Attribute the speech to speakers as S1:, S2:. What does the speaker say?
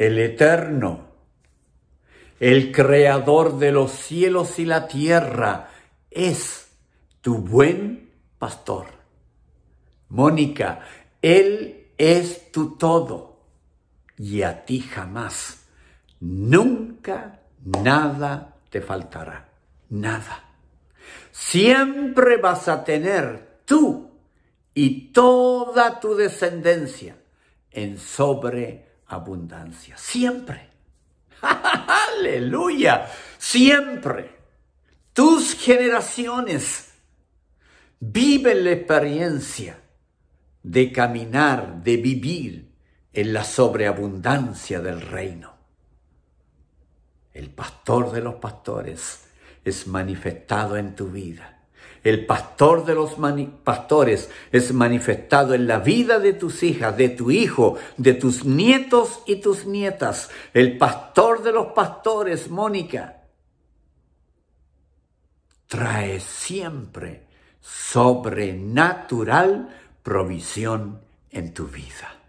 S1: el eterno, el creador de los cielos y la tierra, es tu buen pastor. Mónica, Él es tu todo y a ti jamás, nunca nada te faltará, nada. Siempre vas a tener tú y toda tu descendencia en sobre abundancia. Siempre. Aleluya. Siempre. Tus generaciones. viven la experiencia de caminar, de vivir en la sobreabundancia del reino. El pastor de los pastores es manifestado en tu vida el pastor de los pastores es manifestado en la vida de tus hijas, de tu hijo, de tus nietos y tus nietas. El pastor de los pastores, Mónica, trae siempre sobrenatural provisión en tu vida.